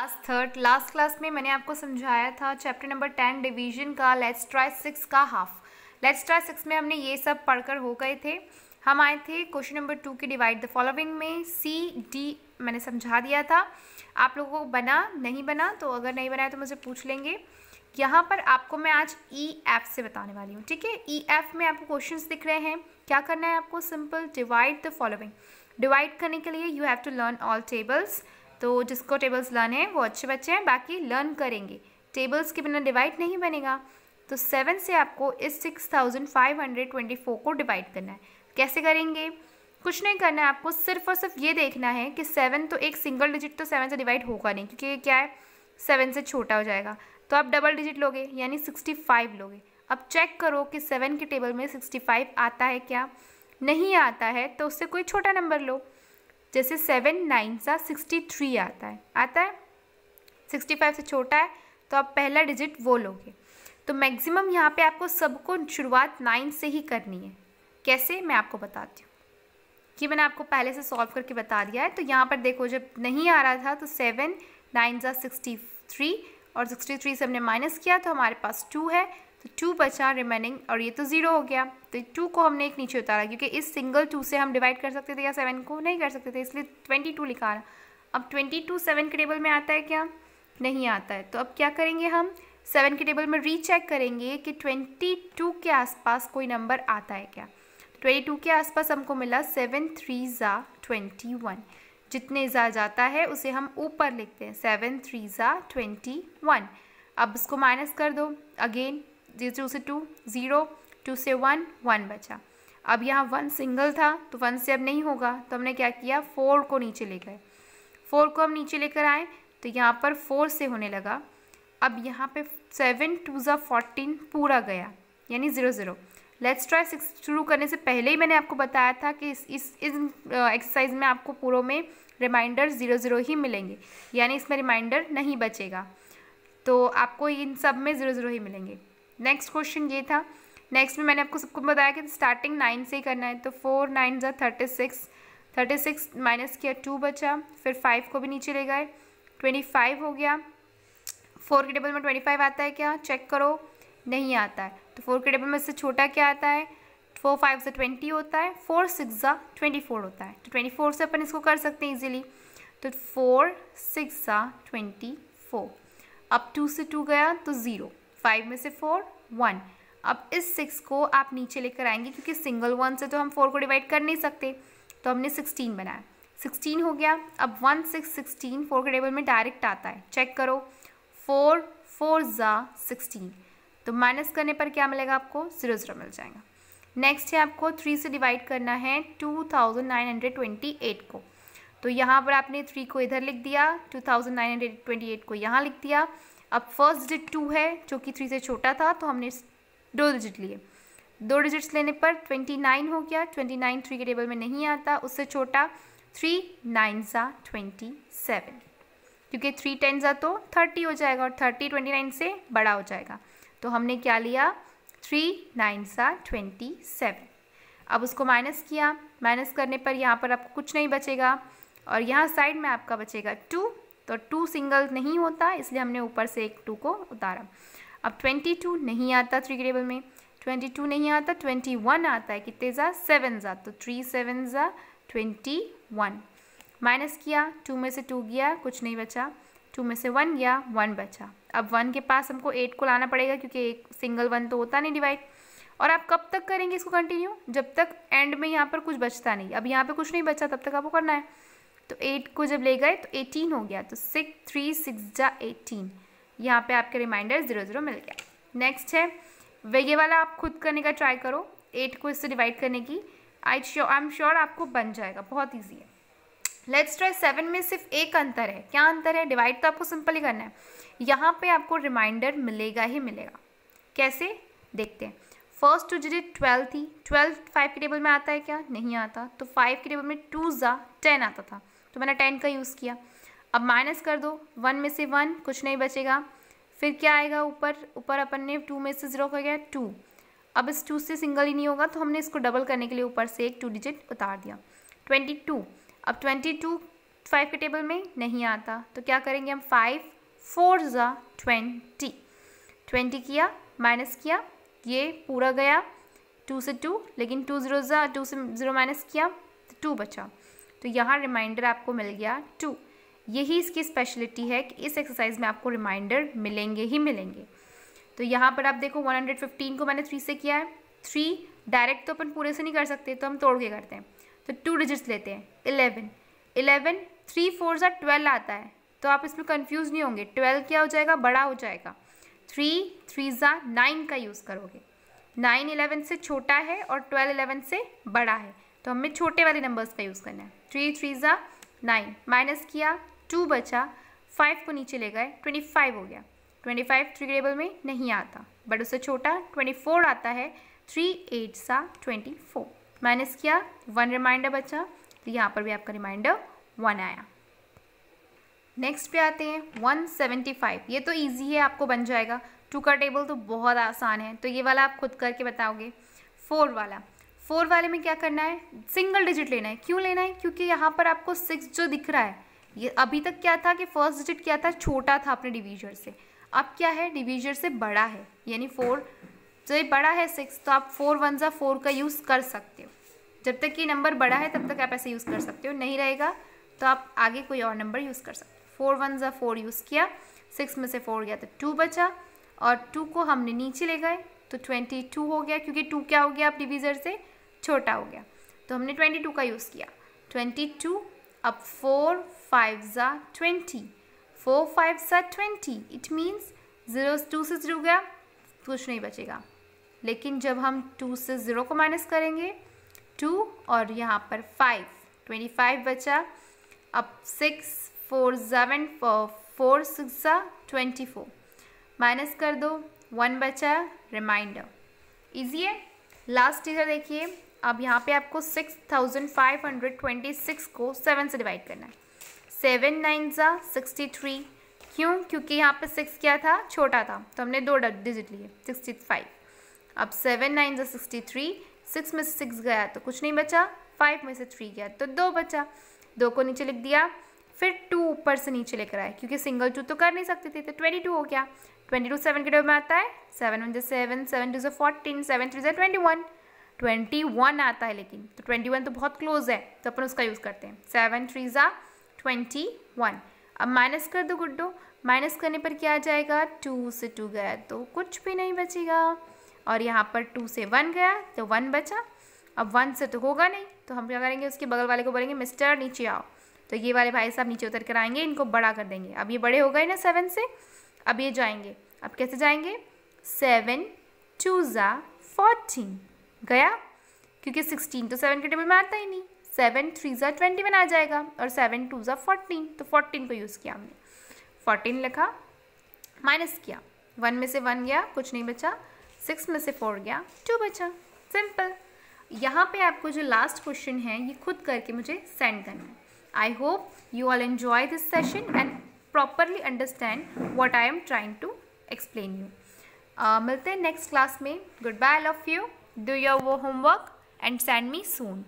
Class third last class में मैंने आपको समझाया था चैप्टर नंबर टेन डिवीजन का लेट्स ट्राई सिक्स का हाफ लेट्स ट्राई सिक्स में हमने ये सब पढ़कर हो गए थे हम आए थे क्वेश्चन नंबर टू की डिवाइड द फॉलोइंग में सी डी मैंने समझा दिया था आप लोगों को बना नहीं बना तो अगर नहीं बनाया तो मुझे पूछ लेंगे यहाँ पर आपको मैं आज ई e, एफ से बताने वाली हूँ ठीक है ई e, एफ में आपको क्वेश्चंस दिख रहे हैं क्या करना है आपको simple divide the following divide करने के लिए you have to learn all tables तो जिसको टेबल्स लर्न है वो अच्छे बच्चे हैं बाकी लर्न करेंगे टेबल्स के बिना डिवाइड नहीं बनेगा तो सेवन से आपको इस six thousand five hundred twenty four को डिवाइड करना है कैसे करेंगे कुछ नहीं करना है आपको सिर्फ और सिर्फ ये देखना है कि सेवन तो एक सिंगल डिजिट तो सेवन से डिवाइड होगा नहीं क्योंकि ये क्या है सेवन से छोटा हो जाएगा तो आप डबल डिजिट लोगे यानी सिक्सटी फाइव लोगे अब चेक करो कि सेवन के टेबल में सिक्सटी फाइव आता है क्या नहीं आता है तो उससे कोई छोटा नंबर लो जैसे सेवन नाइन सा सिक्सटी थ्री आता है आता है सिक्सटी फाइव से छोटा है तो आप पहला डिजिट वो लोगे तो मैक्सिमम यहाँ पे आपको सबको शुरुआत नाइन से ही करनी है कैसे मैं आपको बताती हूँ कि मैंने आपको पहले से सॉल्व करके बता दिया है तो यहाँ पर देखो जब नहीं आ रहा था तो सेवन नाइन ज़ा सिक्सटी थ्री और सिक्सटी थ्री से हमने माइनस किया तो हमारे पास टू है तो टू बचा रिमेनिंग और ये तो ज़ीरो हो गया तो टू को हमने एक नीचे उतारा क्योंकि इस सिंगल टू से हम डिवाइड कर सकते थे या सेवन को नहीं कर सकते थे इसलिए ट्वेंटी टू लिखा रहा अब ट्वेंटी टू सेवन के टेबल में आता है क्या नहीं आता है तो अब क्या करेंगे हम सेवन के टेबल में रीचेक करेंगे कि ट्वेंटी टू के आसपास कोई नंबर आता है क्या ट्वेंटी तो टू के आसपास हमको मिला सेवन थ्री ज़ा ट्वेंटी वन जितने ज़ा जाता है उसे हम ऊपर लिखते हैं सेवन थ्री ज़ा ट्वेंटी वन अब इसको माइनस कर दो अगेन जीरो से टू ज़ीरो टू से वन वन बचा अब यहाँ वन सिंगल था तो वन से अब नहीं होगा तो हमने क्या किया फोर को नीचे ले गए फोर को हम नीचे लेकर आए तो यहाँ पर फोर से होने लगा अब यहाँ पे सेवन टू ज़ा फोर्टीन पूरा गया यानी zero zero let's try six शुरू करने से पहले ही मैंने आपको बताया था कि इस इस इस एक्सरसाइज में आपको पूरों में रिमाइंडर ज़ीरो ज़ीरो ही मिलेंगे यानी इसमें रिमाइंडर नहीं बचेगा तो आपको इन सब में ज़ीरो ज़ीरो ही मिलेंगे नेक्स्ट क्वेश्चन ये था नेक्स्ट में मैंने आपको सबको बताया कि स्टार्टिंग नाइन से ही करना है तो फोर नाइन ज़ा thirty six thirty six minus किया टू बचा फिर फाइव को भी नीचे ले गए ट्वेंटी फाइव हो गया फोर के टेबल में ट्वेंटी फाइव आता है क्या चेक करो नहीं आता है तो फोर के टेबल में इससे छोटा क्या आता है फोर फाइव से ट्वेंटी होता है फोर सिक्स ज़ा ट्वेंटी फोर होता है तो ट्वेंटी फोर से अपन इसको कर सकते हैं इजीली तो फोर सिक्स ज़ा ट्वेंटी फोर अब टू से टू गया तो ज़ीरो फाइव में से फोर वन अब इस सिक्स को आप नीचे लेकर आएंगे क्योंकि सिंगल वन से तो हम फोर को डिवाइड कर नहीं सकते तो हमने सिक्सटीन बनाया सिक्सटीन हो गया अब वन सिक्स सिक्सटीन फोर के टेबल में डायरेक्ट आता है चेक करो फोर फोर ज़ा सिक्सटीन तो माइनस करने पर क्या मिलेगा आपको ज़ीरो ज़ीरो मिल जाएगा नेक्स्ट है आपको थ्री से डिवाइड करना है two thousand nine hundred twenty eight को तो यहाँ पर आपने थ्री को इधर लिख दिया two thousand nine hundred twenty eight को यहाँ लिख दिया अब फर्स्ट डिजिट टू है जो कि थ्री से छोटा था तो हमने दो डिजिट लिए दो डिजिट्स लेने पर ट्वेंटी नाइन हो गया ट्वेंटी नाइन थ्री के टेबल में नहीं आता उससे छोटा थ्री नाइन सा ट्वेंटी सेवन क्योंकि थ्री टेन सा तो थर्टी हो जाएगा और थर्टी ट्वेंटी नाइन से बड़ा हो जाएगा तो हमने क्या लिया थ्री नाइन सा ट्वेंटी सेवन अब उसको माइनस किया माइनस करने पर यहाँ पर आपको कुछ नहीं बचेगा और यहाँ साइड में आपका बचेगा टू तो टू सिंगल नहीं होता इसलिए हमने ऊपर से एक टू को उतारा अब ट्वेंटी टू नहीं आता थ्री टेबल में ट्वेंटी टू नहीं आता ट्वेंटी वन आता है कितने ज़ा सेवन ज़ा तो थ्री सेवन ज़ा ट्वेंटी वन माइनस किया टू में से टू गया कुछ नहीं बचा टू में से वन गया वन बचा अब वन के पास हमको एट को लाना पड़ेगा क्योंकि एक सिंगल वन तो होता नहीं डिवाइड और आप कब तक करेंगे इसको कंटिन्यू जब तक एंड में यहाँ पर कुछ बचता नहीं अब यहाँ पर कुछ नहीं बचा तब तक आपको करना है तो एट को जब ले गए तो एटीन हो गया तो सिक्स थ्री सिक्स जा एटीन यहाँ पे आपके रिमाइंडर ज़ीरो ज़ीरो मिल गया नेक्स्ट है वे ये वाला आप खुद करने का ट्राई करो एट को इससे डिवाइड करने की I sure I am sure आपको बन जाएगा बहुत ईजी है लेट्स ट्राई सेवन में सिर्फ एक अंतर है क्या अंतर है डिवाइड तो आपको सिंपल ही करना है यहाँ पे आपको रिमाइंडर मिलेगा ही मिलेगा कैसे देखते हैं फर्स्ट टू डिजिट ट्वेल्व थी ट्वेल्व फाइव के टेबल में आता है क्या नहीं आता तो फाइव के टेबल में टू ज़ा टेन आता था तो मैंने टेन का यूज़ किया अब माइनस कर दो वन में से वन कुछ नहीं बचेगा फिर क्या आएगा ऊपर ऊपर अपन ने टू में से ज़ीरो कर गया टू अब इस टू से सिंगल ही नहीं होगा तो हमने इसको डबल करने के लिए ऊपर से एक टू डिजिट उतार दिया ट्वेंटी टू अब ट्वेंटी टू फाइव के टेबल में नहीं आता तो क्या करेंगे हम फाइव फोर ज़ा ट्वेंटी ट्वेंटी किया माइनस किया ये पूरा गया टू से टू लेकिन टू ज़ीरो ज़ा टू से ज़ीरो माइनस किया तो टू बचा तो यहाँ रिमाइंडर आपको मिल गया टू यही इसकी स्पेशलिटी है कि इस एक्सरसाइज में आपको रिमाइंडर मिलेंगे ही मिलेंगे तो यहाँ पर आप देखो 115 को मैंने थ्री से किया है थ्री डायरेक्ट तो अपन पूरे से नहीं कर सकते तो हम तोड़ के करते हैं तो टू डिजिट्स लेते हैं इलेवन इलेवन थ्री फोर सा ट्वेल्व आता है तो आप इसमें कन्फ्यूज़ नहीं होंगे ट्वेल्व क्या हो जाएगा बड़ा हो जाएगा थ्री थ्री ज़ा नाइन का यूज़ करोगे नाइन इलेवन से छोटा है और ट्वेल्व इलेवन से बड़ा है तो हमें छोटे वाले नंबर्स का यूज़ करना है थ्री थ्री ज़ा नाइन माइनस किया टू बचा फाइव को नीचे ले गए ट्वेंटी फाइव हो गया ट्वेंटी फाइव थ्री टेबल में नहीं आता बट उससे छोटा ट्वेंटी फोर आता है थ्री एट सा ट्वेंटी फोर माइनस किया वन रिमाइंडर बचा तो यहाँ पर भी आपका रिमाइंडर वन आया नेक्स्ट पे आते हैं वन सेवेंटी फाइव ये तो ईजी है आपको बन जाएगा टू का टेबल तो बहुत आसान है तो ये वाला आप खुद करके बताओगे फोर वाला फोर वाले में क्या करना है सिंगल डिजिट लेना है क्यों लेना है क्योंकि यहाँ पर आपको सिक्स जो दिख रहा है ये अभी तक क्या था कि फर्स्ट डिजिट क्या था छोटा था अपने डिवीजर से अब क्या है डिवीजर से बड़ा है यानी फोर जो तो ये बड़ा है सिक्स तो आप फोर वन ज़ा फोर का यूज़ कर सकते हो जब तक ये नंबर बड़ा है तब तक आप ऐसे यूज़ कर सकते हो नहीं रहेगा तो आप आगे कोई और नंबर यूज़ कर सकते हो फोर वन ज़ा फोर यूज़ किया सिक्स में से फोर गया तो टू बचा और टू को हमने नीचे ले गए तो ट्वेंटी टू हो गया क्योंकि टू क्या हो गया आप डिवीज़र से छोटा हो गया तो हमने ट्वेंटी टू का यूज़ किया ट्वेंटी टू अब फोर फाइव ज़ा ट्वेंटी फोर फाइव ज़ा twenty it means zero two से ज़ीरो गया कुछ नहीं बचेगा लेकिन जब हम टू से ज़ीरो को माइनस करेंगे टू और यहाँ पर फाइव ट्वेंटी फाइव बचा अब six four seven four six ज़ा ट्वेंटी फोर माइनस कर दो वन बचा रिमाइंडर इजी है लास्ट टीचर देखिए अब यहाँ पे आपको six thousand five hundred twenty six को सेवन से डिवाइड करना है सेवन नाइन ज़ा सिक्सटी थ्री क्यों क्योंकि यहाँ पे सिक्स क्या था छोटा था तो हमने दो डिजिट लिए सिक्सटी फाइव अब सेवन नाइन ज़ा सिक्सटी थ्री सिक्स में से सिक्स गया तो कुछ नहीं बचा फाइव में से थ्री गया तो दो बचा दो को नीचे लिख दिया फिर टू ऊपर से नीचे लेकर आए क्योंकि सिंगल टू तो कर नहीं सकते थे तो ट्वेंटी टू हो गया ट्वेंटी टू सेवन के डब्बे में आता है सेवन वन जो सेवन सेवन टू जो फोर्टीन सेवन थ्री जो ट्वेंटी वन ट्वेंटी वन आता है लेकिन तो ट्वेंटी वन तो बहुत क्लोज है तो अपन उसका यूज़ करते हैं सेवन थ्री ज़ा ट्वेंटी वन अब माइनस कर दो गुड्डो माइनस करने पर क्या आ जाएगा टू से टू गया तो कुछ भी नहीं बचेगा और यहाँ पर टू से वन गया तो वन बचा अब वन से तो होगा नहीं तो हम क्या करेंगे उसके बगल वाले को बोलेंगे मिस्टर नीचे आओ तो ये वाले भाई साहब नीचे उतर कर आएंगे इनको बड़ा कर देंगे अब ये बड़े हो गए ना सेवन से अब ये जाएंगे अब कैसे जाएंगे सेवन टू ज़ा फोर्टीन गया क्योंकि सिक्सटीन तो सेवन के टेबल में आता ही नहीं सेवन थ्री ज़ा ट्वेंटी वन आ जाएगा और सेवन टू ज़ा फोर्टीन तो फोर्टीन को यूज़ किया हमने फोर्टीन लिखा माइनस किया वन में से वन गया कुछ नहीं बचा सिक्स में से फोर गया टू बचा सिंपल यहाँ पे आपको जो लास्ट क्वेश्चन है ये खुद करके मुझे सेंड करना है I hope you all enjoy this session and properly understand what I am trying to explain you मिलते हैं नेक्स्ट क्लास में good bye love you Do your homework and send me soon.